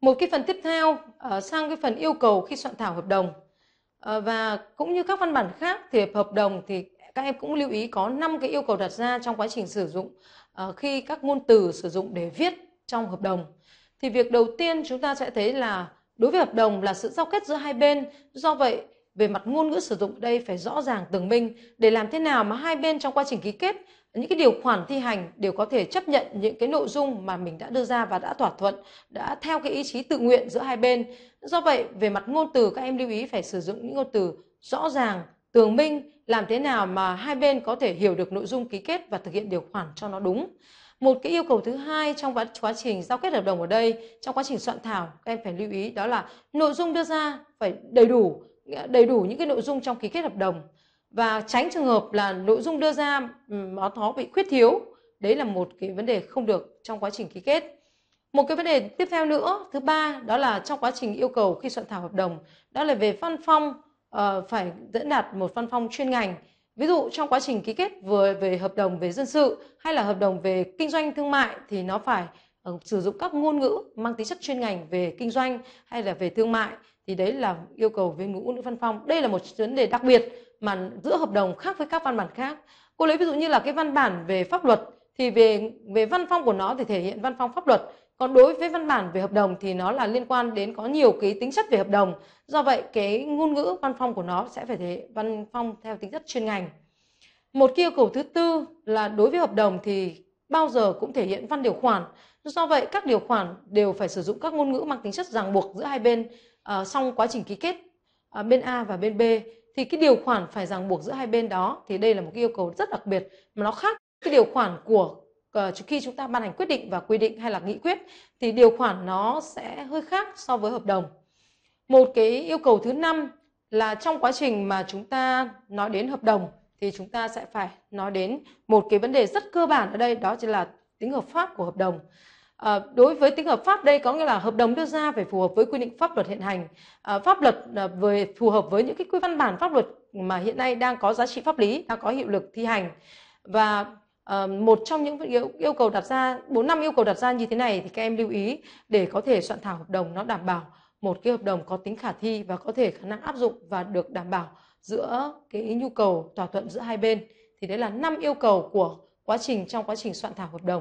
một cái phần tiếp theo ờ, sang cái phần yêu cầu khi soạn thảo hợp đồng ờ, và cũng như các văn bản khác thì hợp đồng thì các em cũng lưu ý có 5 cái yêu cầu đặt ra trong quá trình sử dụng ờ, khi các ngôn từ sử dụng để viết trong hợp đồng thì việc đầu tiên chúng ta sẽ thấy là đối với hợp đồng là sự giao kết giữa hai bên do vậy về mặt ngôn ngữ sử dụng ở đây phải rõ ràng tường minh để làm thế nào mà hai bên trong quá trình ký kết những cái điều khoản thi hành đều có thể chấp nhận những cái nội dung mà mình đã đưa ra và đã thỏa thuận đã theo cái ý chí tự nguyện giữa hai bên do vậy về mặt ngôn từ các em lưu ý phải sử dụng những ngôn từ rõ ràng tường minh làm thế nào mà hai bên có thể hiểu được nội dung ký kết và thực hiện điều khoản cho nó đúng một cái yêu cầu thứ hai trong quá trình giao kết hợp đồng ở đây trong quá trình soạn thảo các em phải lưu ý đó là nội dung đưa ra phải đầy đủ đầy đủ những cái nội dung trong ký kết hợp đồng và tránh trường hợp là nội dung đưa ra nó nó bị khuyết thiếu đấy là một cái vấn đề không được trong quá trình ký kết một cái vấn đề tiếp theo nữa thứ ba đó là trong quá trình yêu cầu khi soạn thảo hợp đồng đó là về văn phong uh, phải dẫn đạt một văn phong chuyên ngành ví dụ trong quá trình ký kết vừa về hợp đồng về dân sự hay là hợp đồng về kinh doanh thương mại thì nó phải uh, sử dụng các ngôn ngữ mang tính chất chuyên ngành về kinh doanh hay là về thương mại thì đấy là yêu cầu về ngữ ngữ văn phong đây là một vấn đề đặc biệt mà giữa hợp đồng khác với các văn bản khác cô lấy ví dụ như là cái văn bản về pháp luật thì về về văn phong của nó thì thể hiện văn phong pháp luật còn đối với văn bản về hợp đồng thì nó là liên quan đến có nhiều cái tính chất về hợp đồng do vậy cái ngôn ngữ văn phong của nó sẽ phải thể văn phong theo tính chất chuyên ngành một yêu cầu thứ tư là đối với hợp đồng thì bao giờ cũng thể hiện văn điều khoản. Do vậy, các điều khoản đều phải sử dụng các ngôn ngữ mang tính chất ràng buộc giữa hai bên uh, quá trình ký kết uh, bên A và bên B. Thì cái điều khoản phải ràng buộc giữa hai bên đó thì đây là một cái yêu cầu rất đặc biệt mà nó khác cái điều khoản của uh, khi chúng ta ban hành quyết định và quy định hay là nghị quyết thì điều khoản nó sẽ hơi khác so với hợp đồng. Một cái yêu cầu thứ năm là trong quá trình mà chúng ta nói đến hợp đồng thì chúng ta sẽ phải nói đến một cái vấn đề rất cơ bản ở đây đó chính là tính hợp pháp của hợp đồng. À, đối với tính hợp pháp đây có nghĩa là hợp đồng đưa ra phải phù hợp với quy định pháp luật hiện hành, à, pháp luật ờ, về phù hợp với những cái quy văn bản pháp luật mà hiện nay đang có giá trị pháp lý, đang có hiệu lực thi hành và à, một trong những yêu, yêu cầu đặt ra bốn năm yêu cầu đặt ra như thế này thì các em lưu ý để có thể soạn thảo hợp đồng nó đảm bảo một cái hợp đồng có tính khả thi và có thể khả năng áp dụng và được đảm bảo giữa cái nhu cầu thỏa thuận giữa hai bên thì đấy là năm yêu cầu của quá trình trong quá trình soạn thảo hợp đồng